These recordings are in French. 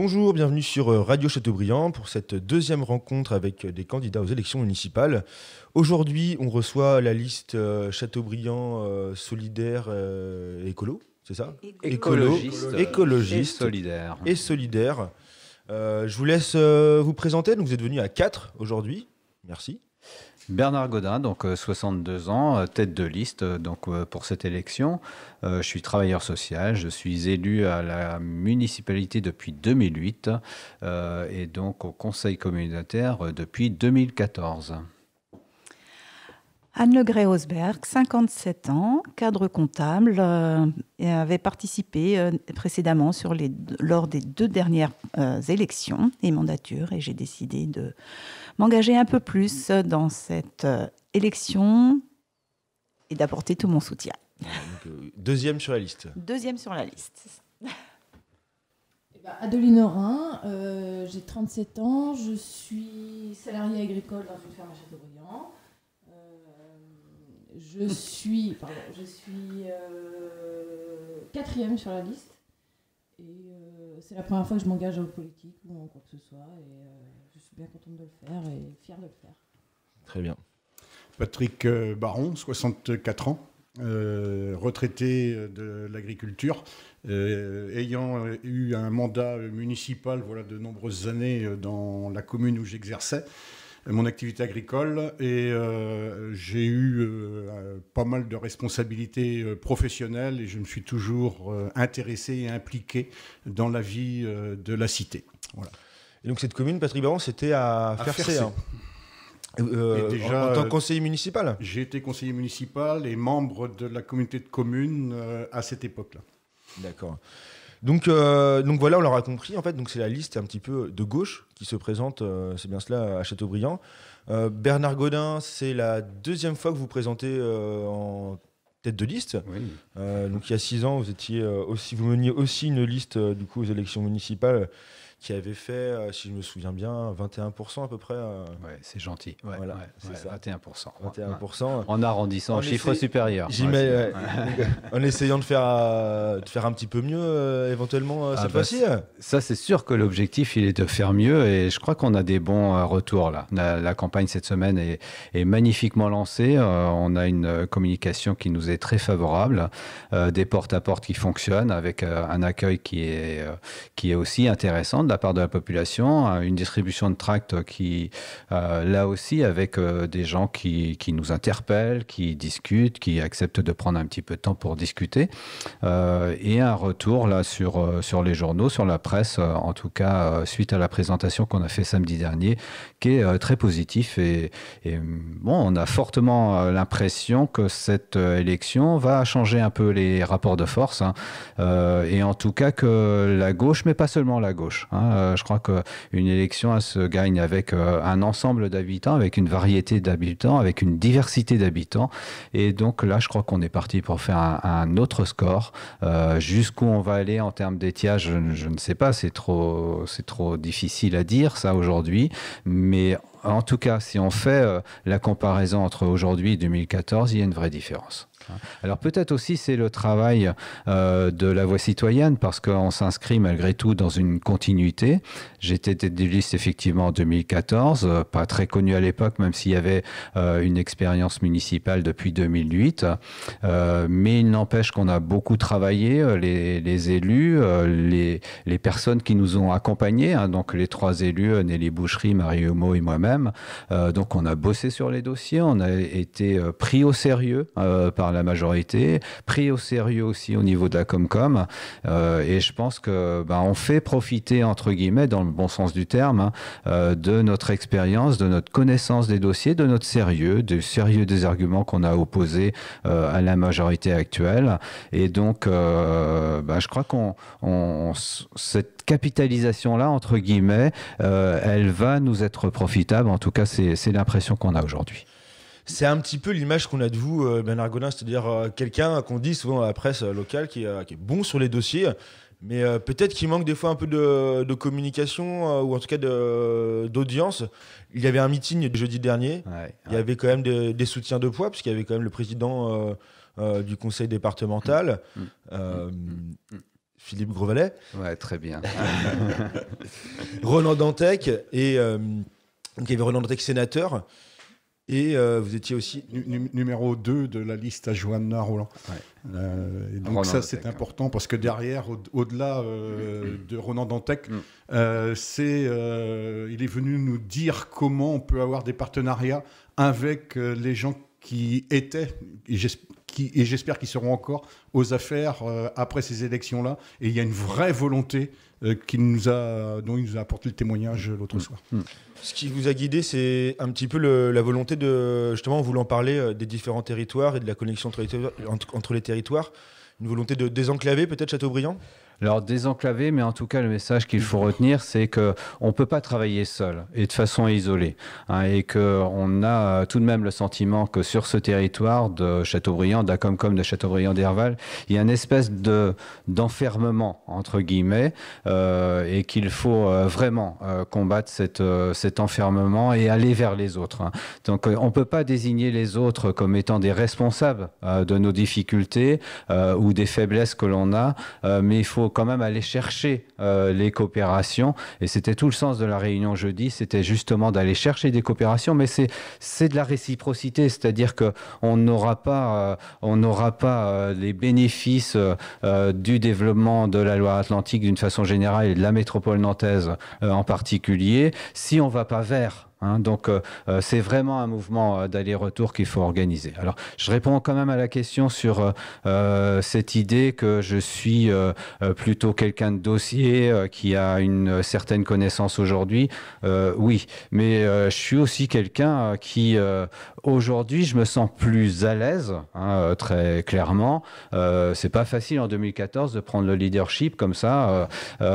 Bonjour, bienvenue sur euh, Radio Chateaubriand pour cette deuxième rencontre avec euh, des candidats aux élections municipales. Aujourd'hui, on reçoit la liste euh, Chateaubriand solidaire et écolo, c'est ça Écologiste, écologiste et solidaire. Et solidaire. je vous laisse vous présenter. vous êtes venu à 4 aujourd'hui. Merci. Bernard Godin, donc 62 euh, ans, euh, tête de liste euh, donc, pour cette élection. je suis travailleur social, je suis élu à la municipalité depuis 2008 et donc au conseil communautaire depuis 2014. Anne Le Osberg, 57 ans, cadre comptable, avait participé précédemment sur les, lors des deux dernières élections et mandatures et j'ai décidé de m'engager un peu plus dans cette euh, élection et d'apporter tout mon soutien. Euh, deuxième sur la liste. Deuxième sur la liste. Eh ben, Adeline Orin, euh, j'ai 37 ans, je suis salariée agricole dans une ferme à Châteaubriand. je suis, je suis quatrième sur la liste. Et euh, c'est la première fois que je m'engage en politique ou en quoi que ce soit. Et euh, je suis bien contente de le faire et fière de le faire. Très bien. Patrick euh, Baron, 64 ans. retraité de l'agriculture, ayant eu un mandat municipal voilà, de nombreuses années dans la commune où j'exerçais, mon activité agricole et euh, j'ai eu euh, euh, pas mal de responsabilités professionnelles et je me suis toujours intéressé et impliqué dans la vie de la cité. Voilà. Et donc cette commune, Patrick Baron, c'était à, faire Fercé. Hein. en, tant que conseiller municipal J'ai été conseiller municipal et membre de la communauté de communes à cette époque-là. D'accord. Donc, euh, donc voilà, on l'aura compris. En fait, donc c'est la liste un petit peu de gauche qui se présente, euh, c'est bien cela, à Châteaubriand. Euh, Bernard Godin, c'est la deuxième fois que vous présentez en tête de liste. Euh, donc il y a six ans, vous étiez euh, aussi, vous meniez aussi une liste euh, du coup aux élections municipales qui avait fait, si je me souviens bien, 21% à peu près. Ouais, c'est gentil. 21%. 21%. En arrondissant en chiffre supérieur. en essayant de faire, de faire un petit peu mieux éventuellement ah cette bah, fois-ci. Ça, c'est sûr que l'objectif, il est de faire mieux et je crois qu'on a des bons retours là. La, campagne cette semaine est, magnifiquement lancée. on a une communication qui nous est très favorable. Euh, des porte-à-porte qui fonctionnent avec euh, un accueil qui est, euh, qui est aussi intéressant de la part de la population, une distribution de tracts qui, là aussi, avec des gens qui, qui, nous interpellent, qui discutent, qui acceptent de prendre un petit peu de temps pour discuter, et un retour là sur, sur les journaux, sur la presse, en tout cas, suite à la présentation qu'on a fait samedi dernier, qui est très positif et, et bon, on a fortement l'impression que cette élection va changer un peu les rapports de force, hein. euh, et en tout cas que la gauche, mais pas seulement la gauche. Hein. Euh, je crois qu'une élection, elle se gagne avec euh, un ensemble d'habitants, avec une variété d'habitants, avec une diversité d'habitants, et donc là, je crois qu'on est parti pour faire un, autre score. Jusqu'où on va aller en termes d'étiage, je, ne sais pas, c'est trop, c'est trop difficile à dire ça aujourd'hui, mais en tout cas, si on fait la comparaison entre aujourd'hui et 2014, il y a une vraie différence. Hein. Alors peut-être aussi c'est le travail euh, de la voix citoyenne parce qu'on s'inscrit malgré tout dans une continuité. J'étais tête effectivement en 2014, euh, pas très connu à l'époque même s'il y avait euh, une expérience municipale depuis 2008. mais il n'empêche qu'on a beaucoup travaillé, les, élus, les, personnes qui nous ont accompagnés, hein, donc les trois élus, Nelly Boucherie, Marie Humeau et moi-même. donc on a bossé sur les dossiers, on a été pris au sérieux par la la majorité, pris au sérieux aussi au niveau de la Comcom. Euh, et je pense que ben, on fait profiter entre guillemets, dans le bon sens du terme, hein, euh, de notre expérience, de notre connaissance des dossiers, de notre sérieux, du sérieux des arguments qu'on a opposés euh, à la majorité actuelle. Et donc, ben, je crois qu'on cette capitalisation-là, entre guillemets, elle va nous être profitable. En tout cas, c'est l'impression qu'on a aujourd'hui. C'est un petit peu l'image qu'on a de vous, Ben Bernard c'est-à-dire euh, quelqu'un qu'on dit souvent à la presse euh, locale qui, est bon sur les dossiers, mais peut-être qu'il manque des fois un peu de, communication ou en tout cas d'audience. Il y avait un meeting jeudi dernier. Il y avait quand même des soutiens de poids, puisqu'il y avait quand même le président du conseil départemental, mmh. Mmh. Mmh. Philippe Grevalet. Ouais, très bien. Roland Dantec et. il y avait Roland Dantec, sénateur. Et euh, vous étiez aussi. numéro 2 de la liste à Johanna Roland. Euh, et donc, ça, c'est hein. important parce que derrière, au-delà euh, de Ronan Dantec, mm. c'est, il est venu nous dire comment on peut avoir des partenariats avec les gens qui étaient, et j'espère qu'ils seront encore, aux affaires après ces élections-là. Et il y a une vraie volonté euh, qui a, dont il nous a apporté le témoignage l'autre mm. soir. Mm. Ce qui vous a guidé, c'est un petit peu la volonté de, justement, en voulant parler euh, des différents territoires et de la connexion entre les, entre les territoires, une volonté de désenclaver peut-être Châteaubriand alors, désenclaver, mais en tout cas, le message qu'il faut retenir, c'est qu'on ne peut pas travailler seul et de façon isolée. Hein, et qu'on a euh, tout de même le sentiment que sur ce territoire de Châteaubriand, d'Acomcom, de Châteaubriand d'Herval, il y a une espèce de, d'enfermement, entre guillemets, euh, et qu'il faut euh, vraiment combattre cette, cet enfermement et aller vers les autres. Hein. Donc, on ne peut pas désigner les autres comme étant des responsables de nos difficultés ou des faiblesses que l'on a, mais il faut quand même aller chercher euh, les coopérations. Et c'était tout le sens de la réunion jeudi, c'était justement d'aller chercher des coopérations, mais c'est de la réciprocité, c'est-à-dire qu'on n'aura pas, on n'aura pas euh, euh, les bénéfices du développement de la Loire-Atlantique d'une façon générale et de la métropole nantaise en particulier si on ne va pas vers Hein. donc euh, euh, c'est vraiment un mouvement euh, d'aller-retour qu'il faut organiser. Alors je réponds quand même à la question sur cette idée que je suis plutôt quelqu'un de dossier qui a une certaine connaissance aujourd'hui. oui, mais je suis aussi quelqu'un qui aujourd'hui je me sens plus à l'aise, hein, très clairement. c'est pas facile en 2014 de prendre le leadership comme ça.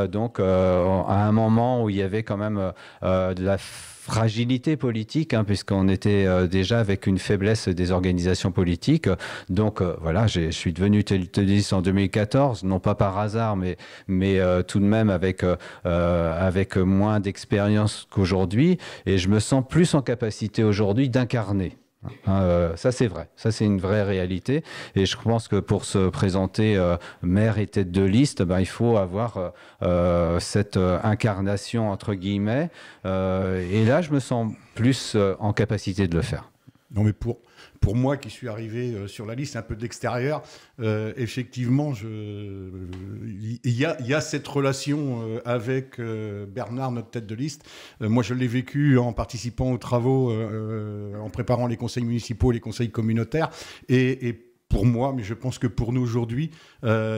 donc à un moment où il y avait quand même de la fragilité politique, hein, puisqu'on était euh, déjà avec une faiblesse des organisations politiques. Donc euh, voilà, je suis devenu télétoniste en 2014, non pas par hasard, mais, mais euh, tout de même avec, avec moins d'expérience qu'aujourd'hui. Et je me sens plus en capacité aujourd'hui d'incarner. Hein, euh, ça c'est vrai, ça c'est une vraie réalité. Et je pense que pour se présenter euh, maire et tête de liste, ben, il faut avoir euh, cette incarnation entre guillemets. et là, je me sens plus en capacité de le faire. Non, mais pour pour moi qui suis arrivé euh, sur la liste un peu d'extérieur, l'extérieur euh, effectivement, il y a, cette relation euh, avec Bernard, notre tête de liste. moi, je l'ai vécu en participant aux travaux, en préparant les conseils municipaux, les conseils communautaires, et, pour moi, mais je pense que pour nous aujourd'hui,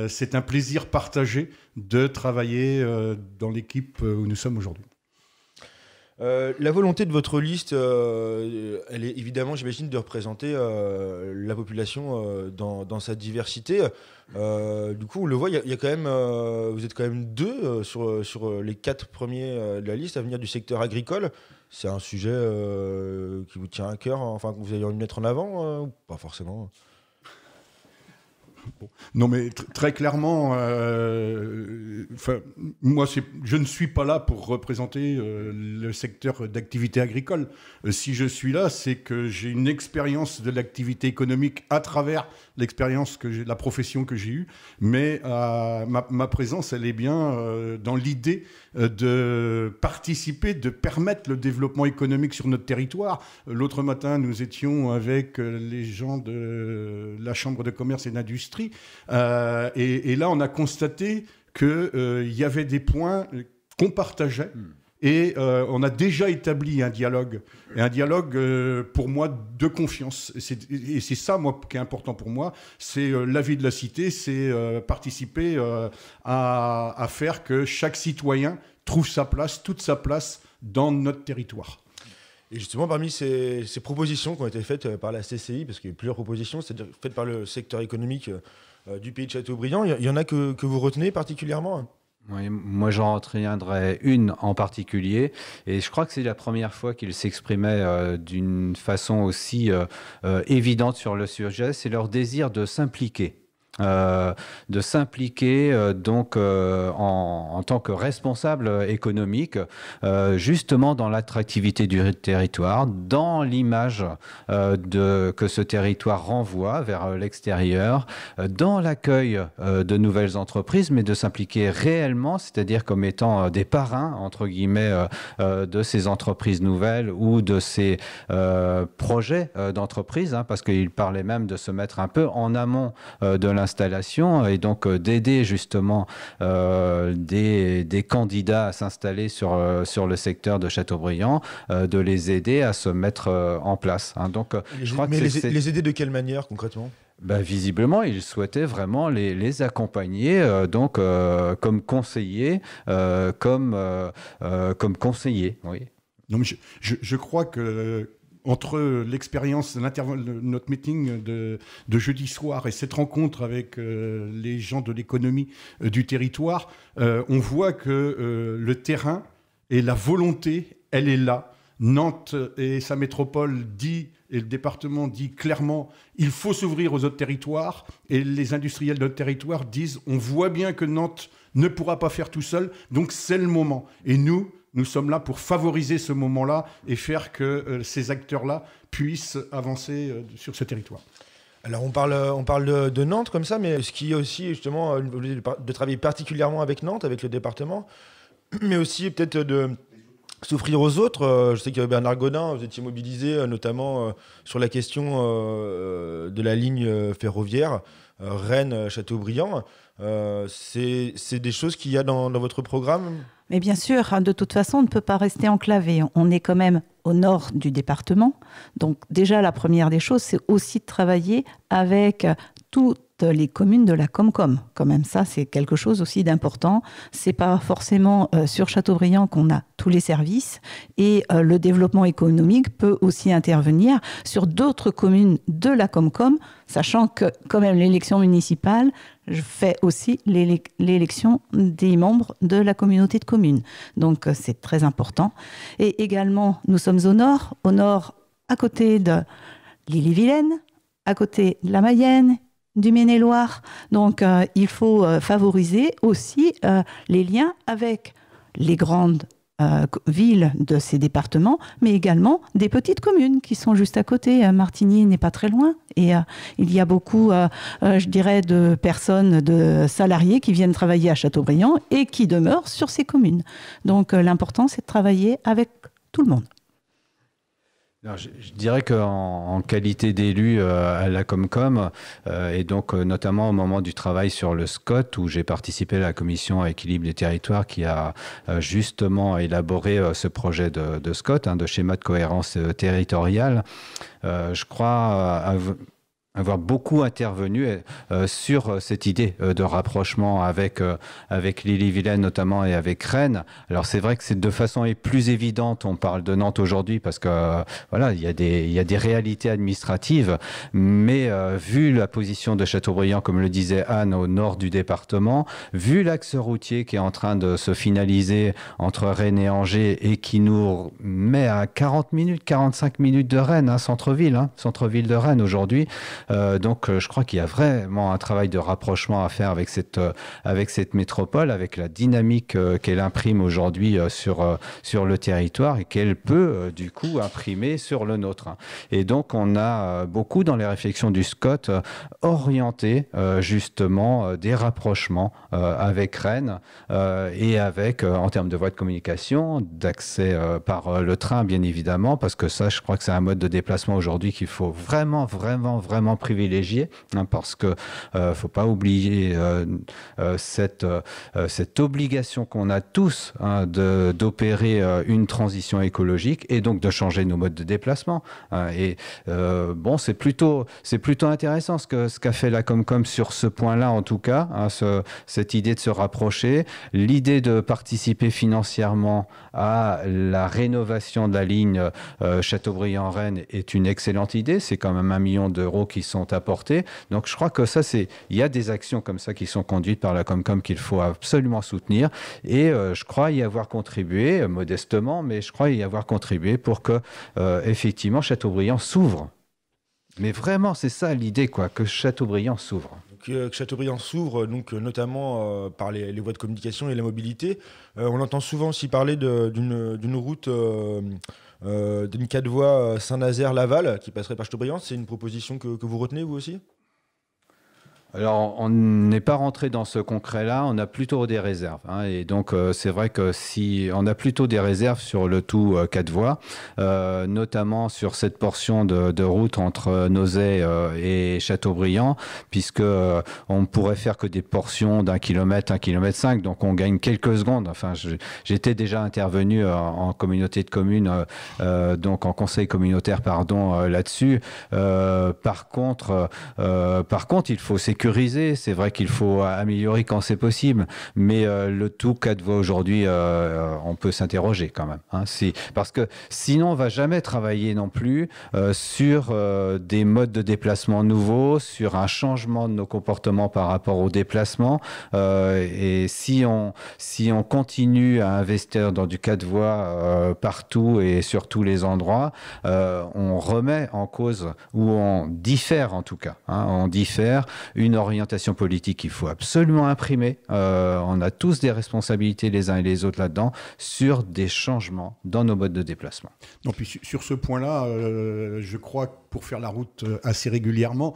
c'est un plaisir partagé de travailler dans l'équipe où nous sommes aujourd'hui. Euh, la volonté de votre liste, euh, elle est évidemment, j'imagine, de représenter euh, la population dans, sa diversité. du coup, on le voit, quand même, vous êtes quand même deux sur, sur les quatre premiers de la liste à venir du secteur agricole. C'est un sujet qui vous tient à cœur, enfin que vous avez envie de mettre en avant, ou pas forcément. Non, mais très clairement, Enfin, moi, je ne suis pas là pour représenter euh, le secteur d'activité agricole. Euh, si je suis là, c'est que j'ai une expérience de l'activité économique à travers l'expérience que j'ai, la profession que j'ai eue. Mais euh, ma, présence, elle est bien dans l'idée de participer, de permettre le développement économique sur notre territoire. L'autre matin, nous étions avec les gens de la Chambre de commerce et d'industrie, et, et là, on a constaté qu'il euh, y avait des points euh, qu'on partageait. Hmm. Et euh, on a déjà établi un dialogue, et un dialogue euh, pour moi de confiance. Et c'est ça, moi, qui est important pour moi, c'est l'avis la vie de la cité, c'est participer à, faire que chaque citoyen trouve sa place, toute sa place dans notre territoire. Et justement, parmi ces, ces propositions qui ont été faites par la CCI, parce qu'il y a eu plusieurs propositions, c'est-à-dire faites par le secteur économique euh, du pays de Châteaubriand. Il y, en a que, que vous retenez particulièrement hein moi j'en retiendrai une en particulier, et je crois que c'est la première fois qu'ils s'exprimaient euh, d'une façon aussi euh, évidente sur le sujet, c'est leur désir de s'impliquer. Euh, de s'impliquer euh, donc euh, en, en, tant que responsable économique justement dans l'attractivité du territoire, dans l'image de que ce territoire renvoie vers l'extérieur, dans l'accueil de nouvelles entreprises, mais de s'impliquer réellement, c'est-à-dire comme étant des parrains entre guillemets de ces entreprises nouvelles ou de ces projets d'entreprise, hein, parce qu'il parlait même de se mettre un peu en amont de l'industrie installation et donc euh, d'aider justement euh, des, candidats à s'installer sur, euh, sur le secteur de Châteaubriand, de les aider à se mettre en place. Donc, mais les, aider de quelle manière concrètement bah, visiblement, ils souhaitaient vraiment les, accompagner, donc comme conseillers. comme, comme conseiller, oui. je, je, crois que entre l'expérience, notre meeting de, jeudi soir et cette rencontre avec euh, les gens de l'économie euh, du territoire, euh, on voit que le terrain et la volonté, elle est là. Nantes et sa métropole dit et le département dit clairement il faut s'ouvrir aux autres territoires et les industriels de notre territoire disent on voit bien que Nantes ne pourra pas faire tout seul donc c'est le moment et nous nous sommes là pour favoriser ce moment-là et faire que euh, ces acteurs-là puissent avancer euh, sur ce territoire. Alors on parle, euh, on parle de, Nantes comme ça, mais ce qui est aussi justement de travailler particulièrement avec Nantes, avec le département, mais aussi peut-être de s'offrir aux autres. Je sais que Bernard Godin, vous étiez mobilisé notamment sur la question de la ligne ferroviaire Rennes-Châteaubriand. C'est des choses qu'il y a dans, dans votre programme mais bien sûr, hein, de toute façon, on ne peut pas rester enclavé. On est quand même au nord du département. Donc déjà, la première des choses, c'est aussi de travailler avec tout, les communes de la Comcom. Quand même, ça, c'est quelque chose aussi d'important. C'est pas forcément euh, sur Châteaubriand qu'on a tous les services et euh, le développement économique peut aussi intervenir sur d'autres communes de la Comcom, sachant que quand même l'élection municipale fait aussi l'élection des membres de la communauté de communes. Donc, euh, c'est très important. Et également, nous sommes au nord, au nord, à côté de lille et vilaine à côté de la Mayenne du Maine-et-Loire. Donc euh, il faut euh, favoriser aussi euh, les liens avec les grandes villes de ces départements, mais également des petites communes qui sont juste à côté. Martigny n'est pas très loin et il y a beaucoup, je dirais, de personnes, de salariés qui viennent travailler à Châteaubriand et qui demeurent sur ces communes. Donc l'important, c'est de travailler avec tout le monde je, dirais qu'en qualité d'élu euh, à la Comcom, euh, et donc euh, notamment au moment du travail sur le SCOT, où j'ai participé à la commission équilibre des territoires qui a justement élaboré ce projet de, SCOT, hein, de schéma de cohérence territoriale, je crois avoir beaucoup intervenu euh, euh, sur euh, cette idée de rapprochement avec, euh, avec lille vilaine notamment et avec Rennes. Alors c'est vrai que c'est de façon plus évidente, on parle de Nantes aujourd'hui parce que voilà, il y, a des, il y a des réalités administratives, mais vu la position de Châteaubriand, comme le disait Anne, au nord du département, vu l'axe routier qui est en train de se finaliser entre Rennes et Angers et qui nous met à 40 minutes, 45 minutes de Rennes, hein, centre-ville, hein, centre-ville de Rennes aujourd'hui, euh, donc euh, je crois qu'il y a vraiment un travail de rapprochement à faire avec cette, euh, avec cette métropole, avec la dynamique qu'elle imprime aujourd'hui sur, sur le territoire et qu'elle peut du coup imprimer sur le nôtre. Et donc on a beaucoup dans les réflexions du Scott orienté justement des rapprochements avec Rennes et avec, en termes de voies de communication, d'accès par le train bien évidemment, parce que ça je crois que c'est un mode de déplacement aujourd'hui qu'il faut vraiment, vraiment, vraiment privilégié hein, parce que ne euh, faut pas oublier euh, euh, cette, cette obligation qu'on a tous hein, d'opérer une transition écologique et donc de changer nos modes de déplacement. Hein. et bon, c'est plutôt, c'est plutôt intéressant ce que ce qu'a fait la Comcom sur ce point-là, en tout cas, ce, cette idée de se rapprocher, l'idée de participer financièrement à la rénovation de la ligne euh, Châteaubriand-Rennes est une excellente idée. C'est quand même un million d'euros qui, sont apportés. Donc je crois que ça, c'est il y a des actions comme ça qui sont conduites par la Comcom qu'il faut absolument soutenir. Et euh, je crois y avoir contribué, euh, modestement, mais je crois y avoir contribué pour que, euh, effectivement, Chateaubriand s'ouvre. Mais vraiment, c'est ça l'idée, quoi, que Chateaubriand s'ouvre. Que Chateaubriand s'ouvre, donc notamment par les, les, voies de communication et la mobilité. on entend souvent aussi parler d'une route euh, d'une quatre voies euh, Saint-Nazaire-Laval qui passerait par Châteaubriand. C'est une proposition que vous retenez, vous aussi alors, on n'est pas rentré dans ce concret-là, on a plutôt des réserves. Hein, et donc, euh, c'est vrai que si on a plutôt des réserves sur le tout euh, 4 voies, euh, notamment sur cette portion de, de route entre euh, Nozay euh, et Châteaubriand, puisque on pourrait faire que des portions d'un kilomètre, un kilomètre cinq, donc on gagne quelques secondes. Enfin, j'étais déjà intervenu en, communauté de communes, donc en conseil communautaire, pardon, là-dessus. par contre, par contre, il faut sécuriser c'est vrai qu'il faut améliorer quand c'est possible, mais euh, le tout quatre voies aujourd'hui, euh, euh, on peut s'interroger quand même. Hein. parce que sinon, on va jamais travailler non plus sur des modes de déplacement nouveaux, sur un changement de nos comportements par rapport au déplacement. et si on, si on continue à investir dans du quatre voies partout et sur tous les endroits, on remet en cause ou on diffère en tout cas, hein. on diffère une orientation politique qu'il faut absolument imprimer. Euh, on a tous des responsabilités les uns et les autres là-dedans sur des changements dans nos modes de déplacement. Donc, puis sur ce point-là, euh, je crois que pour faire la route euh, assez régulièrement,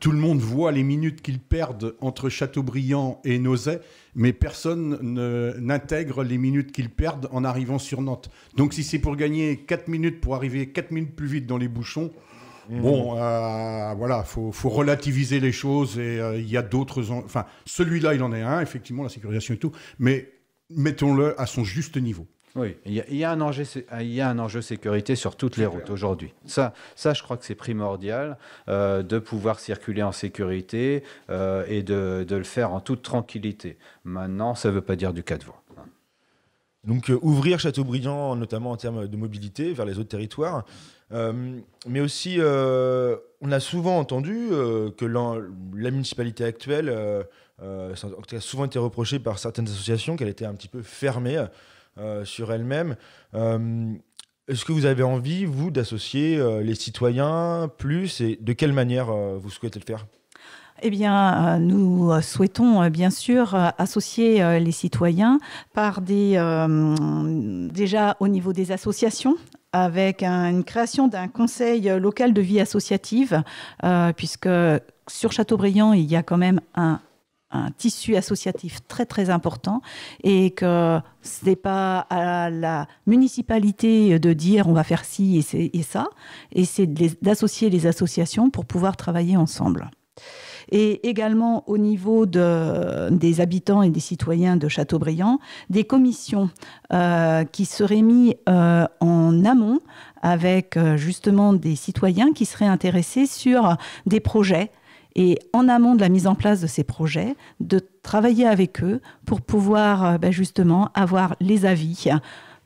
tout le monde voit les minutes qu'ils perdent entre Châteaubriant et Nozay, mais personne n'intègre les minutes qu'ils perdent en arrivant sur Nantes. Donc si c'est pour gagner 4 minutes, pour arriver 4 minutes plus vite dans les bouchons, Mhm. Bon, euh, voilà, faut, faut relativiser les choses et euh, il y a d'autres. Enfin, celui-là, il en est un, effectivement, la sécurisation et tout, mais mettons-le à son juste niveau. Oui, il y, a, un enjeu, il y un enjeu sécurité sur toutes les routes aujourd'hui. Ça, ça, je crois que c'est primordial euh, de pouvoir circuler en sécurité et de, le faire en toute tranquillité. Maintenant, ça ne veut pas dire du cas de voies. Donc, ouvrir Châteaubriand, notamment en termes de mobilité, vers les autres territoires. Euh, mais aussi, euh, on a souvent entendu euh, que la municipalité actuelle, a souvent été reprochée par certaines associations qu'elle était un petit peu fermée sur elle-même. Est-ce que vous avez envie, vous, d'associer les citoyens plus et de quelle manière vous souhaitez le faire eh bien, nous souhaitons bien sûr associer les citoyens par des déjà au niveau des associations avec une création d'un conseil local de vie associative, euh, puisque sur Châteaubriand, il y a quand même un, tissu associatif très très important et que ce n'est pas à la municipalité de dire on va faire ci et, et ça, et c'est d'associer les associations pour pouvoir travailler ensemble et également au niveau des habitants et des citoyens de Châteaubriand, des commissions euh, qui seraient mises euh, en amont avec euh, justement des citoyens qui seraient intéressés sur des projets et en amont de la mise en place de ces projets, de travailler avec eux pour pouvoir ben justement avoir les avis.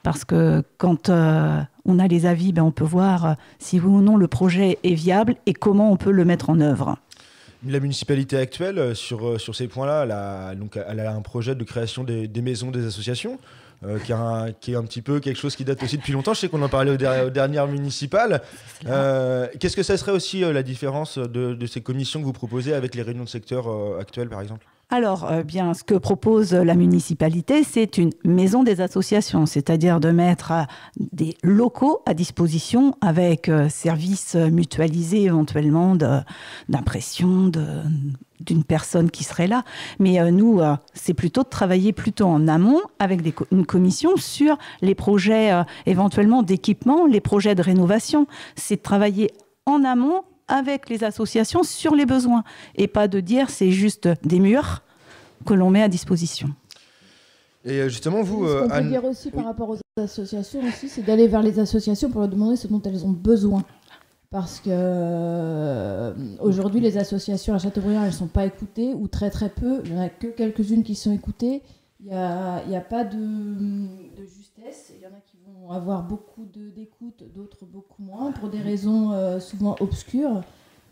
Parce que quand on a les avis, ben on peut voir si oui ou non le projet est viable et comment on peut le mettre en œuvre la municipalité actuelle, euh, sur, euh, sur ces points-là, elle a, donc, a un projet de création des, maisons des associations. Euh, qui, est un, petit peu quelque chose qui date aussi depuis longtemps. Je sais qu'on en parlait aux, dernières municipales. Qu'est-ce que ça serait aussi la différence de, de, ces commissions que vous proposez avec les réunions de secteur actuelles, par exemple alors, euh, bien, ce que propose la municipalité, c'est une maison des associations, c'est-à-dire de mettre euh, des locaux à disposition avec euh, services mutualisés éventuellement d'impression d'une personne qui serait là. Mais nous, c'est plutôt de travailler plutôt en amont avec une commission sur les projets éventuellement d'équipement, les projets de rénovation. C'est de travailler en amont avec les associations sur les besoins et pas de dire c'est juste des murs que l'on met à disposition. Et euh, justement, vous. Ce qu'on euh, peut dire aussi par rapport aux associations c'est d'aller vers les associations pour leur demander ce dont elles ont besoin. Parce que euh, aujourd'hui, les associations à Châteaubriand, elles ne sont pas écoutées ou très très peu. Il n'y en a que quelques-unes qui sont écoutées. Il n'y a, pas de, de justesse. Il y en a avoir beaucoup d'écoute, d'autres beaucoup moins, pour des raisons euh, souvent obscures.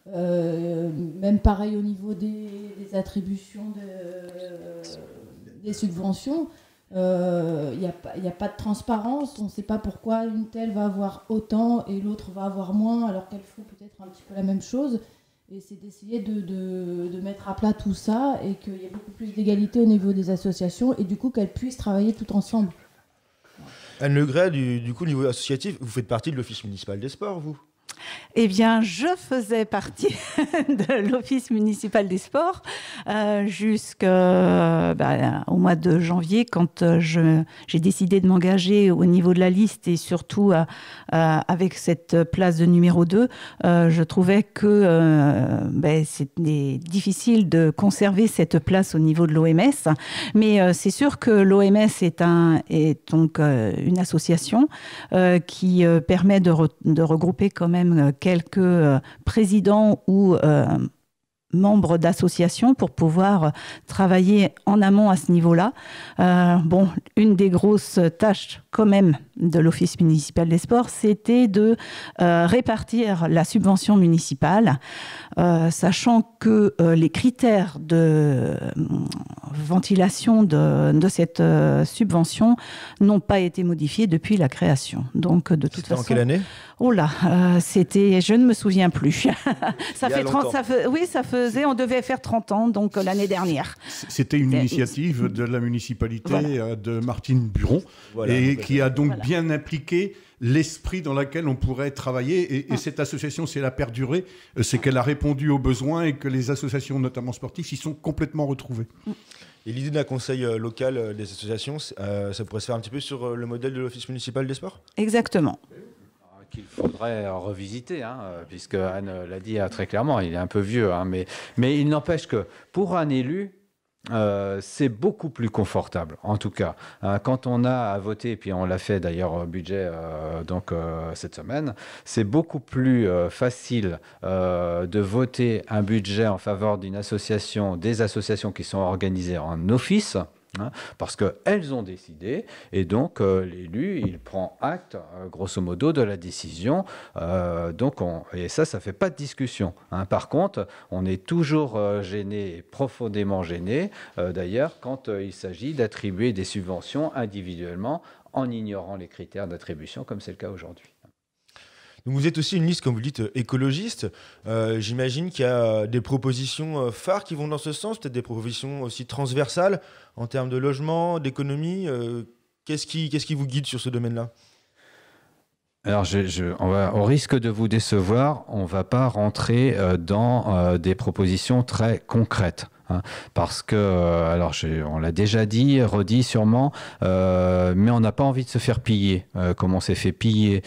Euh, même pareil au niveau des, attributions des subventions. Il euh, n'y a, pas de transparence, on ne sait pas pourquoi une telle va avoir autant et l'autre va avoir moins, alors qu'elles font peut-être un petit peu la même chose. Et c'est d'essayer de, mettre à plat tout ça et qu'il y ait beaucoup plus d'égalité au niveau des associations et du coup qu'elles puissent travailler toutes ensemble. Anne Legret, du, du coup, niveau associatif, vous faites partie de l'Office municipal des sports, vous eh bien, je faisais partie de l'Office municipal des sports euh, jusqu'au euh, bah, mois de janvier, quand euh, j'ai décidé de m'engager au niveau de la liste et surtout avec cette place de numéro 2. je trouvais que ben, c'était difficile de conserver cette place au niveau de l'OMS. Mais c'est sûr que l'OMS est, un, est donc une association qui permet de regrouper quand même euh, quelques euh, présidents ou euh, membres d'associations pour pouvoir travailler en amont à ce niveau-là. bon, une des grosses tâches quand même de l'Office municipal des sports, c'était de euh, répartir la subvention municipale, euh, sachant que euh, les critères de ventilation de, cette subvention n'ont pas été modifiés depuis la création. Donc, de toute façon. en quelle année Oh là, c'était, je ne me souviens plus. ça fait 30, oui, ça faisait, on devait faire 30 ans, donc l'année dernière. C'était une initiative de la municipalité de Martine Buron. et qui a donc bien impliqué l'esprit dans lequel on pourrait travailler. Et, ah. cette association, si elle a perduré, euh, c'est qu'elle a répondu aux besoins et que les associations, notamment sportives, s'y sont complètement retrouvées. Et l'idée d'un conseil euh, local euh, des associations, ça pourrait se faire un petit peu sur le modèle de l'Office municipal des sports Exactement ah, qu'il faudrait revisiter, hein, puisque Anne l'a dit très clairement, il est un peu vieux, hein, mais, mais il n'empêche que pour un élu, euh, c'est beaucoup plus confortable, en tout cas. Hein, quand on a à voter, et puis on l'a fait d'ailleurs au budget euh, donc, euh, cette semaine, c'est beaucoup plus facile de voter un budget en faveur d'une association, des associations qui sont organisées en office, Hein, parce parce qu'elles ont décidé, et donc euh, l'élu, il prend acte, euh, grosso modo, de la décision. Euh, donc et ça, ça ne fait pas de discussion. Hein. Par contre, on est toujours gêné, profondément gêné, d'ailleurs, quand il s'agit d'attribuer des subventions individuellement en ignorant les critères d'attribution, comme c'est le cas aujourd'hui. Donc vous êtes aussi une liste, comme vous dites, euh, écologiste. Euh, j'imagine qu'il y a euh, des propositions phares qui vont dans ce sens, peut-être des propositions aussi transversales en termes de logement, d'économie. Qu'est-ce qui, vous guide sur ce domaine-là alors, on au risque de vous décevoir, on ne va pas rentrer dans des propositions très concrètes. Hein, parce que, euh, alors on l'a déjà dit, redit sûrement, euh, mais on n'a pas envie de se faire piller, euh, comme on s'est fait piller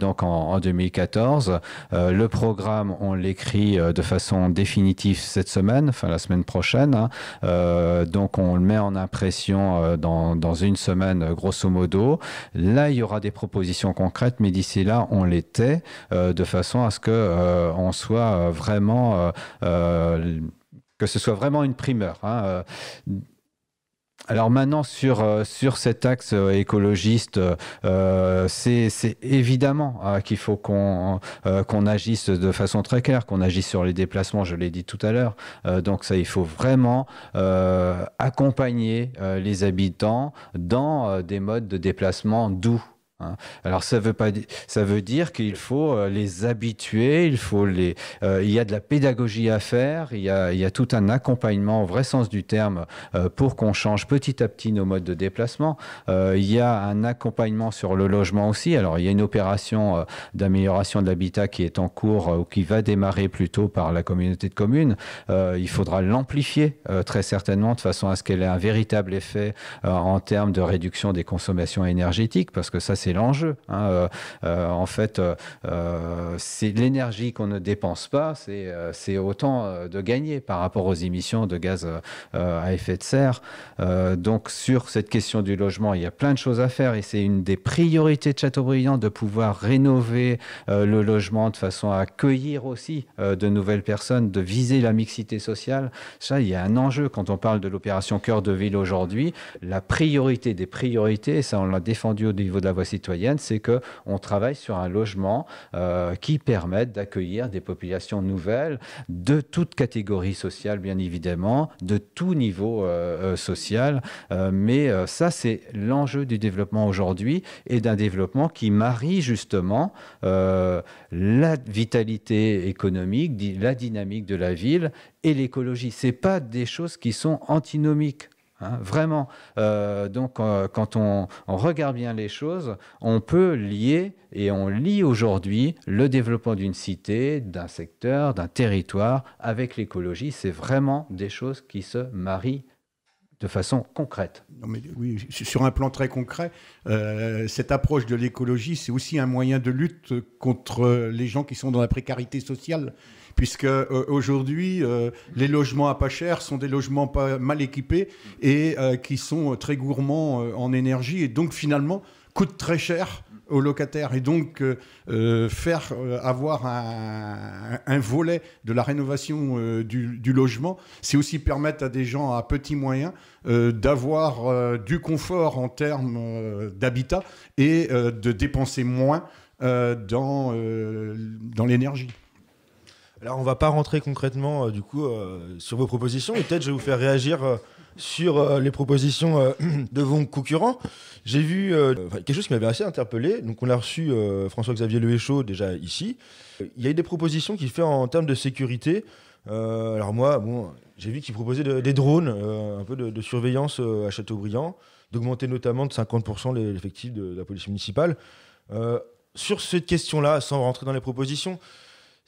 donc en, 2014. le programme, on l'écrit de façon définitive cette semaine, enfin la semaine prochaine. Hein. donc on le met en impression dans, une semaine, grosso modo. Là, il y aura des propositions concrètes, mais d'ici là, on les tait de façon à ce que on soit vraiment que ce soit vraiment une primeur. Hein, euh. Alors maintenant sur, euh, sur cet axe euh, écologiste, c'est évidemment hein, qu'il faut qu'on qu'on agisse de façon très claire, qu'on agisse sur les déplacements, je l'ai dit tout à l'heure. donc ça, il faut vraiment accompagner les habitants dans des modes de déplacement doux. Hein. Alors ça veut pas ça veut dire qu'il faut euh, les habituer, il faut les euh, il y a de la pédagogie à faire, il y a, il y a tout un accompagnement au vrai sens du terme euh, pour qu'on change petit à petit nos modes de déplacement. il y a un accompagnement sur le logement aussi. Alors il y a une opération d'amélioration de l'habitat qui est en cours ou qui va démarrer plutôt par la communauté de communes. il faudra l'amplifier très certainement de façon à ce qu'elle ait un véritable effet en termes de réduction des consommations énergétiques parce que ça c'est l'enjeu. Hein, euh, euh, en fait, euh, c'est l'énergie qu'on ne dépense pas, c'est autant de gagner par rapport aux émissions de gaz à effet de serre. donc sur cette question du logement, il y a plein de choses à faire et c'est une des priorités de Châteaubriand de pouvoir rénover le logement de façon à accueillir aussi de nouvelles personnes, de viser la mixité sociale. Ça, il y a un enjeu quand on parle de l'opération cœur de ville aujourd'hui. La priorité des priorités, ça on l'a défendu au niveau de la voici c'est que on travaille sur un logement euh, qui permette d'accueillir des populations nouvelles de toute catégorie sociale, bien évidemment, de tout niveau euh, euh, social. mais ça, c'est l'enjeu du développement aujourd'hui et d'un développement qui marie justement la vitalité économique, la dynamique de la ville et l'écologie. C'est pas des choses qui sont antinomiques. Hein, vraiment. Euh, donc, euh, quand on, regarde bien les choses, on peut lier et on lie aujourd'hui le développement d'une cité, d'un secteur, d'un territoire avec l'écologie. C'est vraiment des choses qui se marient de façon concrète. sur un plan très concret, euh, cette approche de l'écologie, c'est aussi un moyen de lutte contre les gens qui sont dans la précarité sociale puisque euh, aujourd'hui, euh, les logements à pas cher sont des logements mal équipés et euh, qui sont très gourmands en énergie et donc finalement coûtent très cher aux locataires et donc faire avoir un, volet de la rénovation du, logement, c'est aussi permettre à des gens à petits moyens d'avoir du confort en termes d'habitat et de dépenser moins dans l'énergie. Alors, on va pas rentrer concrètement, euh, du coup, euh, sur vos propositions. peut-être, je vais vous faire réagir euh, sur les propositions de vos concurrents. J'ai vu quelque chose qui m'avait assez interpellé. Donc, on a reçu François-Xavier Lehéchaud déjà ici. Il y a eu des propositions qu'il fait en termes de sécurité. alors moi, bon, j'ai vu qu'il proposait des drones, un peu de, surveillance à Châteaubriand, d'augmenter notamment de 50% l'effectif de, la police municipale. sur cette question-là, sans rentrer dans les propositions,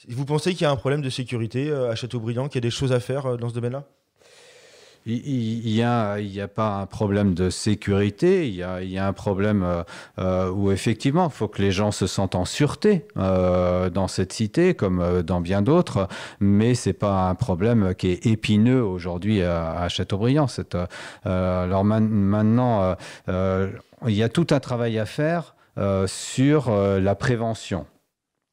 vous pensez qu'il y a un problème de sécurité euh, à Châteaubriand, qu'il y a des choses à faire euh, dans ce domaine-là il n'y a, a, pas un problème de sécurité, il y a, il y a un problème euh, où effectivement, il faut que les gens se sentent en sûreté dans cette cité, comme dans bien d'autres, mais ce n'est pas un problème qui est épineux aujourd'hui à, Châteaubriant. Châteaubriand. alors maintenant, il y a tout un travail à faire sur la prévention.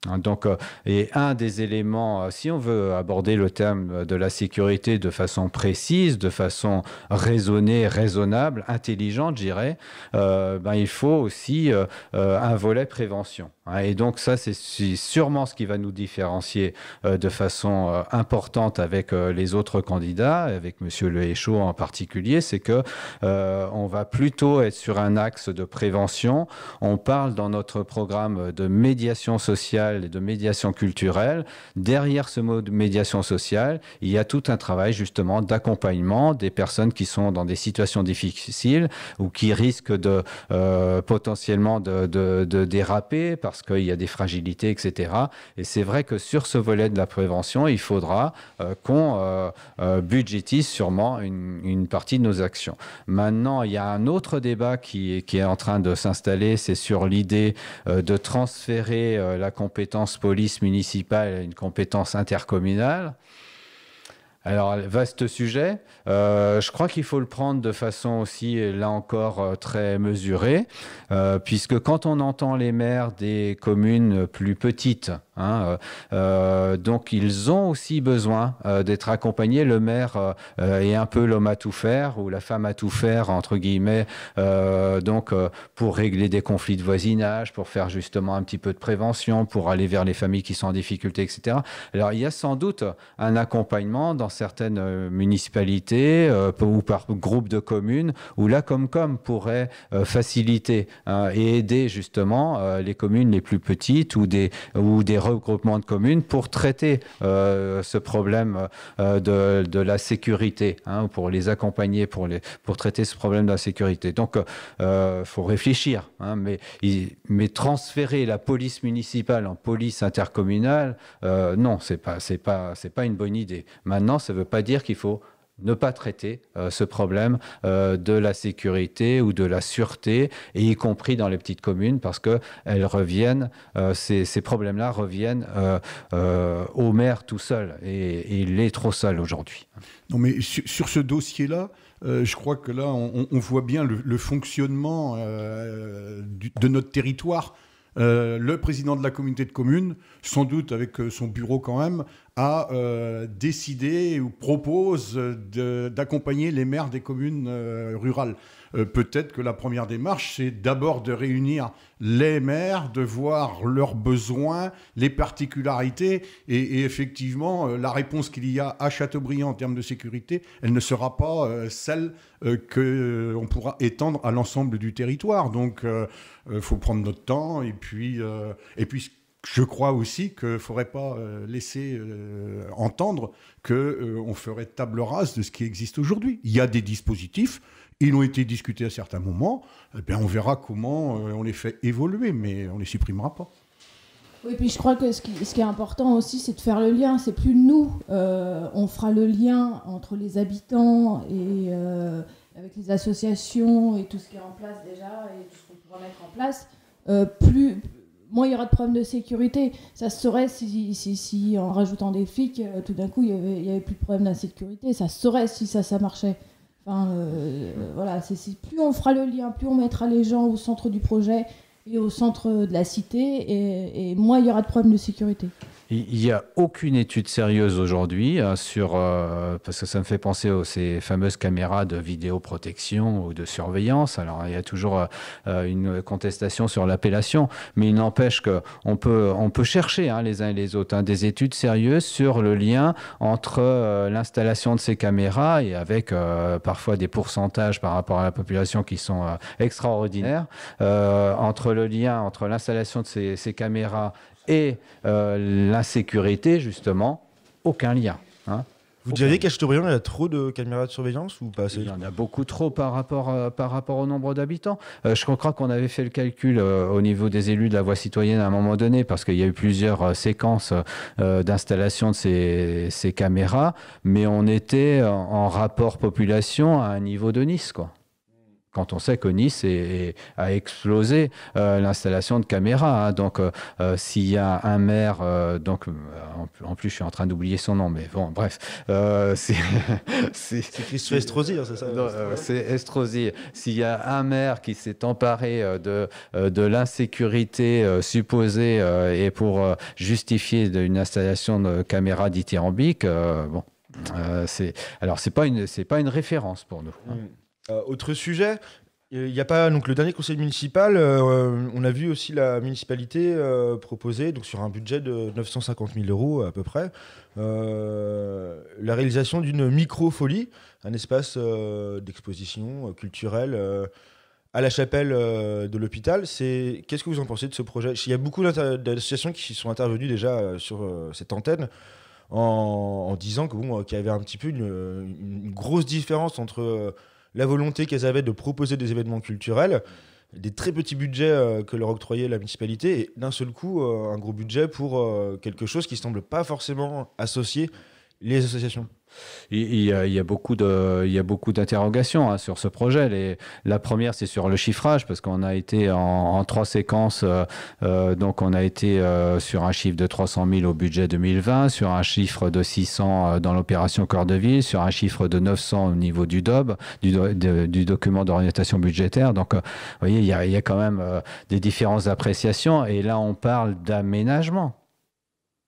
Hein, donc, euh, et un des éléments, euh, si on veut aborder le thème euh, de la sécurité de façon précise, de façon raisonnée, raisonnable, intelligente, j'irais, euh, ben, il faut aussi un volet prévention. Hein, et donc ça, c'est sûrement ce qui va nous différencier de façon importante avec les autres candidats, avec Monsieur Le Héchaud en particulier, c'est que on va plutôt être sur un axe de prévention. On parle dans notre programme de médiation sociale et de médiation culturelle, derrière ce mot de médiation sociale, il y a tout un travail justement d'accompagnement des personnes qui sont dans des situations difficiles ou qui risquent de euh, potentiellement de, déraper parce qu'il y a des fragilités, etc. Et c'est vrai que sur ce volet de la prévention, il faudra euh, qu'on euh, budgétise sûrement une, partie de nos actions. Maintenant, il y a un autre débat qui, qui est en train de s'installer, c'est sur l'idée de transférer l'accompagnement compétence police municipale une compétence intercommunale. Alors, vaste sujet. Euh, je crois qu'il faut le prendre de façon aussi, là encore, euh, très mesurée, euh, puisque quand on entend les maires des communes plus petites, Hein, euh, euh, donc ils ont aussi besoin euh, d'être accompagnés. Le maire est un peu l'homme à tout faire ou la femme à tout faire entre guillemets, donc pour régler des conflits de voisinage, pour faire justement un petit peu de prévention, pour aller vers les familles qui sont en difficulté, etc. Alors il y a sans doute un accompagnement dans certaines municipalités ou par groupe de communes où la Comcom pourrait faciliter hein, et aider justement les communes les plus petites ou des ou des regroupement de communes pour traiter euh, ce problème euh, de, la sécurité, hein, pour les accompagner, pour, les, pour traiter ce problème de la sécurité. Donc, il euh, faut réfléchir, hein, mais, mais transférer la police municipale en police intercommunale, non, ce n'est pas, pas une bonne idée. Maintenant, ça ne veut pas dire qu'il faut ne pas traiter euh, ce problème euh, de la sécurité ou de la sûreté, et y compris dans les petites communes, parce que elles reviennent, euh, ces, problèmes-là reviennent au maire tout seul, et, il est trop seul aujourd'hui. Non, mais sur, ce dossier-là, je crois que là, on, voit bien le, fonctionnement de notre territoire. le président de la communauté de communes, sans doute avec son bureau quand même, a euh, décidé ou propose d'accompagner les maires des communes euh, rurales. Euh, peut-être que la première démarche, c'est d'abord de réunir les maires, de voir leurs besoins, les particularités, et, effectivement, la réponse qu'il y a à Châteaubriand en termes de sécurité, elle ne sera pas celle que qu'on pourra étendre à l'ensemble du territoire. Donc, il faut prendre notre temps, et puis, et puis je crois aussi qu'il ne faudrait pas euh, laisser euh, entendre qu'on euh, ferait table rase de ce qui existe aujourd'hui. Il y a des dispositifs, ils ont été discutés à certains moments, eh bien, on verra comment on les fait évoluer, mais on ne les supprimera pas. Oui, puis je crois que ce qui, est important aussi, c'est de faire le lien. C'est plus nous, on fera le lien entre les habitants et avec les associations et tout ce qui est en place déjà et tout ce qu'on pourra mettre en place. plus moins il y aura de problèmes de sécurité. Ça se saurait si, si, si en rajoutant des flics, euh, tout d'un coup, il n'y avait, plus de problèmes d'insécurité. Ça se saurait si ça, marchait. Enfin, euh, euh, voilà, plus on fera le lien, plus on mettra les gens au centre du projet et au centre de la cité, et, et moins il y aura de problèmes de sécurité. Il n'y a aucune étude sérieuse aujourd'hui hein, sur, euh, parce que ça me fait penser aux ces fameuses caméras de vidéoprotection ou de surveillance. Alors il y a toujours euh, euh, une contestation sur l'appellation, mais il n'empêche qu'on peut, on peut chercher hein, les uns et les autres hein, des études sérieuses sur le lien entre l'installation de ces caméras et avec parfois des pourcentages par rapport à la population qui sont extraordinaires, entre le lien entre l'installation de ces, ces caméras et euh, l'insécurité, justement, aucun lien. Hein. Vous diriez qu'à Châteaubriand, il y a trop de caméras de surveillance ou pas Il y en a beaucoup trop par rapport, euh, par rapport au nombre d'habitants. Euh, je crois qu'on avait fait le calcul au niveau des élus de la voie citoyenne à un moment donné, parce qu'il y a eu plusieurs séquences d'installation de ces, caméras, mais on était en, en rapport population à un niveau de Nice. Quoi quand on sait que Nice a explosé euh, l'installation de caméra, hein. donc, euh, euh, s'il y a un maire, donc en, plus, je suis en train d'oublier son nom, mais bon, bref, c'est Christophe Estrosi, hein, c'est ça C'est Estrosi. S'il y a un maire qui s'est emparé de de l'insécurité supposée et pour justifier une installation de caméras dithyrambiques, bon. c'est alors c'est pas une pas une référence pour nous. Hein. Mm. Euh, autre sujet, il n'y a pas donc le dernier conseil municipal. Euh, on a vu aussi la municipalité euh, proposer donc sur un budget de 950 000 euros à peu près la réalisation d'une micro folie, un espace d'exposition culturelle. à la chapelle de l'hôpital, c'est qu'est-ce que vous en pensez de ce projet Il y a beaucoup d'associations qui sont intervenues déjà sur cette antenne. En, disant que bon, qu'il y avait un petit peu une grosse différence entre la volonté qu'elles avaient de proposer des événements culturels, des très petits budgets euh, que leur octroyait la municipalité, et d'un seul coup, euh, un gros budget pour euh, quelque chose qui semble pas forcément associé les associations il, y a, beaucoup de, il y a beaucoup d'interrogations hein, sur ce projet. la première, c'est sur le chiffrage, parce qu'on a été en, trois séquences. Euh, euh, donc, on a été euh, sur un chiffre de 300 000 au budget 2020, sur un chiffre de 600 dans l'opération Corps de Ville, sur un chiffre de 900 au niveau du DOB, du, document d'orientation budgétaire. Donc, vous voyez, il y a, il y a quand même des différences d'appréciation. Et là, on parle d'aménagement.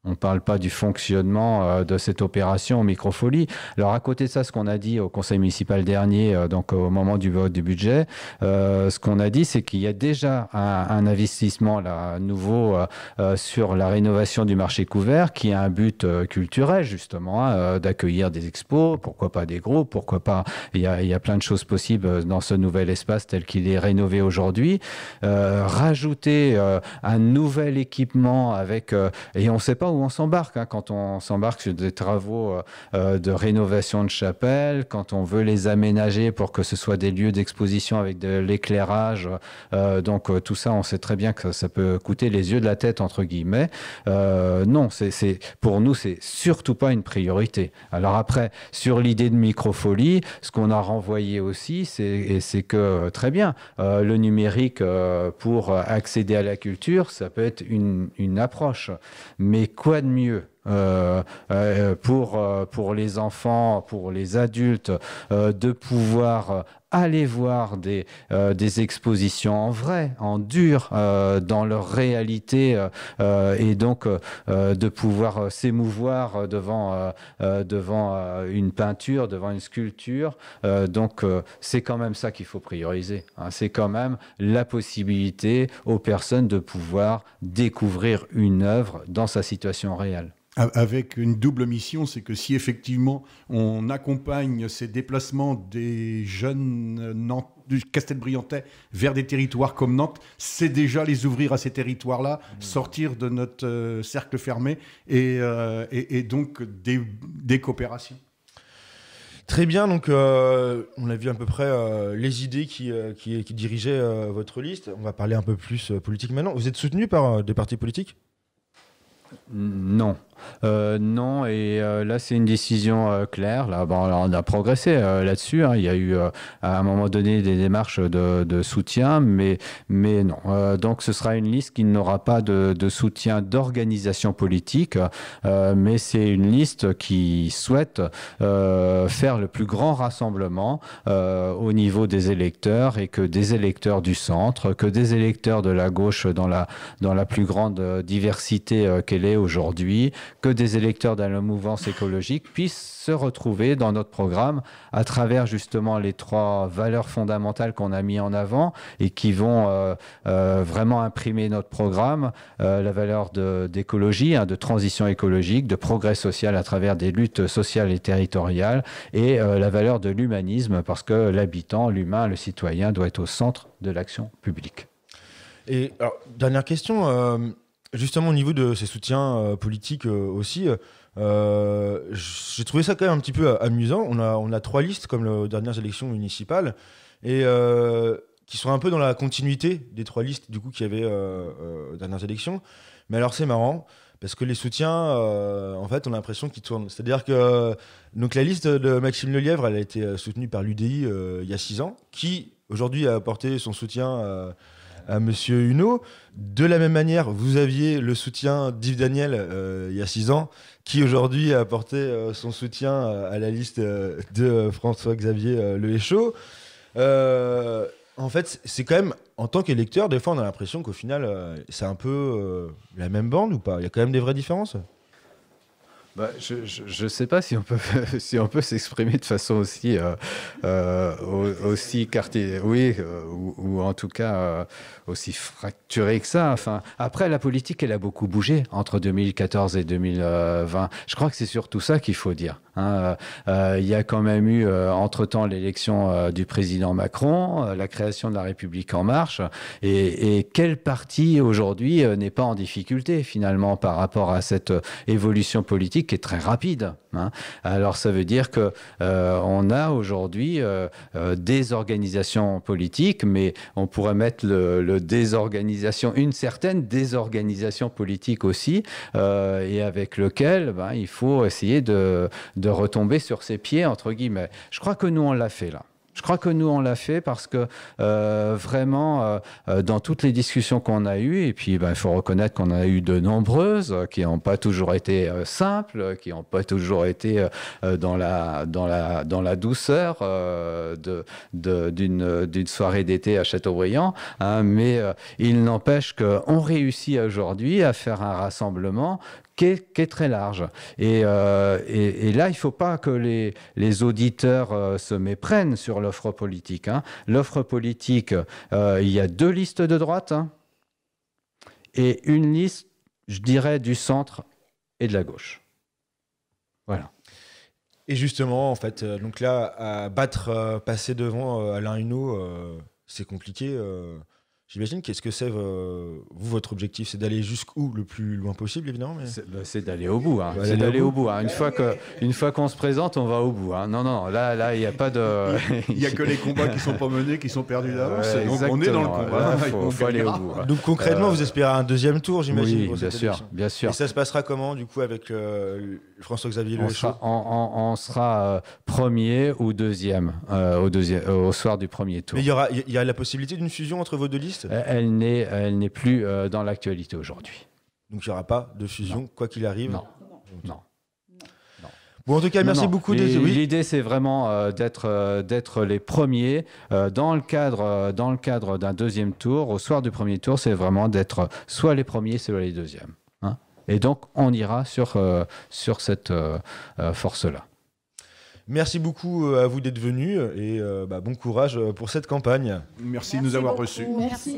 On ne parle pas du fonctionnement euh, de cette opération microfolie. Alors à côté de ça, ce qu'on a dit au conseil municipal dernier, euh, donc au moment du vote du budget, euh, ce qu'on a dit, c'est qu'il y a déjà un, investissement là nouveau sur la rénovation du marché couvert, qui a un but culturel justement, hein, d'accueillir des expos, pourquoi pas des groupes, pourquoi pas. Il y, a, il y a plein de choses possibles dans ce nouvel espace tel qu'il est rénové aujourd'hui. rajouter un nouvel équipement avec et on ne sait pas où on s'embarque. Hein. Quand on s'embarque sur des travaux euh, euh, de rénovation de chapelles, quand on veut les aménager pour que ce soit des lieux d'exposition avec de l'éclairage, euh, donc tout ça, on sait très bien que ça peut coûter les yeux de la tête, entre guillemets. non, c'est pour nous, c'est surtout pas une priorité. Alors après, sur l'idée de microfolie, ce qu'on a renvoyé aussi, c'est que très bien, le numérique pour accéder à la culture, ça peut être une, une approche. Mais quoi de mieux euh, euh, euh, pour les enfants, pour les adultes, de pouvoir aller voir euh, des, expositions en vrai, en dur, euh, dans leur réalité, euh, et donc de pouvoir s'émouvoir devant, une peinture, devant une sculpture. donc c'est quand même ça qu'il faut prioriser. Hein. C'est quand même la possibilité aux personnes de pouvoir découvrir une œuvre dans sa situation réelle avec une double mission, c'est que si effectivement on accompagne ces déplacements des jeunes Nantes, du Castelbriantais vers des territoires comme Nantes, c'est déjà les ouvrir à ces territoires-là, mmh. sortir de notre euh, cercle fermé et, euh, donc des, coopérations. Très bien, donc euh, on a vu à peu près les idées qui, qui dirigeaient votre liste. On va parler un peu plus politique maintenant. Vous êtes soutenu par des partis politiques Non. Euh, non, et euh, là, c'est une décision euh, claire. on a progressé là-dessus. Hein. Il y a eu à un moment donné des démarches de, soutien, mais, non. donc, ce sera une liste qui n'aura pas de, soutien d'organisation politique, mais c'est une liste qui souhaite faire le plus grand rassemblement au niveau des électeurs et que des électeurs du centre, que des électeurs de la gauche dans la plus grande diversité qu'elle est aujourd'hui, que des électeurs de la mouvance écologique puissent se retrouver dans notre programme à travers justement les trois valeurs fondamentales qu'on a mis en avant et qui vont euh, euh, vraiment imprimer notre programme, euh, la valeur d'écologie, de, hein, de transition écologique, de progrès social à travers des luttes sociales et territoriales et la valeur de l'humanisme parce que l'habitant, l'humain, le citoyen doit être au centre de l'action publique. Et dernière question, justement au niveau de ces soutiens euh, politiques euh, aussi, euh, j'ai trouvé ça quand même un petit peu amusant. On a, on a trois listes comme les dernières élections municipales et qui sont un peu dans la continuité des trois listes du coup qu'il y avait aux dernières élections. Mais alors c'est marrant. Parce que les soutiens, en fait, on a l'impression qu'ils tournent. C'est-à-dire que donc la liste de Maxime Lelièvre, elle a été soutenue par l'UDI il y a six ans, qui aujourd'hui a apporté son soutien à Monsieur Huno. De la même manière, vous aviez le soutien d'Yves Daniel euh, il y a six ans, qui aujourd'hui a apporté euh, son soutien euh, à la liste de François-Xavier Le Héchaud. en fait, c'est quand même, en tant qu'électeur, des fois on a l'impression qu'au final, c'est un peu la même bande ou pas Il y a quand même des vraies différences bah, je ne sais pas si on peut si on peut s'exprimer de façon aussi euh, euh aussi quartier, oui, euh, ou, en tout cas euh, aussi fracturée que ça. Enfin, après la politique, elle a beaucoup bougé entre 2014 et 2020. Je crois que c'est surtout ça qu'il faut dire. Hein, euh, euh, il y a quand même eu, euh, entre-temps, l'élection du président Macron, la création de la République en marche. Et, et quel parti, aujourd'hui, n'est pas en difficulté, finalement, par rapport à cette évolution politique qui est très rapide Hein. Alors ça veut dire qu'on euh, a aujourd'hui euh, euh, des organisations politiques, mais on pourrait mettre le, désorganisation, une certaine désorganisation politique aussi, et avec lequel ben, il faut essayer de, de retomber sur ses pieds entre guillemets. Je crois que nous on l'a fait là. Je crois que nous, on l'a fait parce que euh, vraiment, euh, euh, dans toutes les discussions qu'on a eues, et puis bah, il faut reconnaître qu'on a eu de nombreuses qui n'ont pas toujours été simples, qui n'ont pas toujours été dans, la, dans, la, dans la douceur de, d'une, soirée d'été à Châteaubriand, hein, mais il n'empêche qu'on réussit aujourd'hui à faire un rassemblement qui est, très large. Et, euh, là, il ne faut pas que les, auditeurs euh, se méprennent sur l'offre politique. Hein. L'offre politique, euh, il y a deux listes de droite hein, et une liste, je dirais, du centre et de la gauche. Voilà. Et justement, en fait, donc là, à battre, passer devant Alain Huneau, c'est compliqué. J'imagine qu'est-ce que c'est, euh, vous, votre objectif C'est d'aller jusqu'où Le plus loin possible, évidemment. Mais... C'est bah, d'aller au bout. Hein. d'aller au bout. Hein. Une, fois que, une fois qu'on se présente, on va au bout. Hein. Non, non, là, là, il n'y a pas de. Il n'y a que les combats qui sont pas menés, qui sont perdus d'avance. donc on est dans le combat. Il faut, aller au bout. Donc concrètement, euh, vous espérez un deuxième tour, j'imagine. Oui, bien sûr, bien sûr. Et ça se passera comment, du coup, avec euh, François-Xavier Le on sera, premier ou deuxième, au, deuxième au soir du premier tour. Mais il y, aura, il y a la possibilité d'une fusion entre vos deux listes euh, elle n'est, euh, elle n'est plus euh, dans l'actualité aujourd'hui. Donc il n'y aura pas de fusion, quoi qu'il arrive. Non. non. en tout cas, merci beaucoup. L'idée, c'est vraiment d'être d'être les premiers dans le cadre dans le cadre d'un deuxième tour. Au soir du premier tour, c'est vraiment d'être soit les premiers, soit les deuxièmes. Hein. Et donc, on ira sur sur cette force là. Merci beaucoup euh, à vous d'être venus et euh, bah, bon courage euh, pour cette campagne. Merci, de nous avoir reçus. Merci.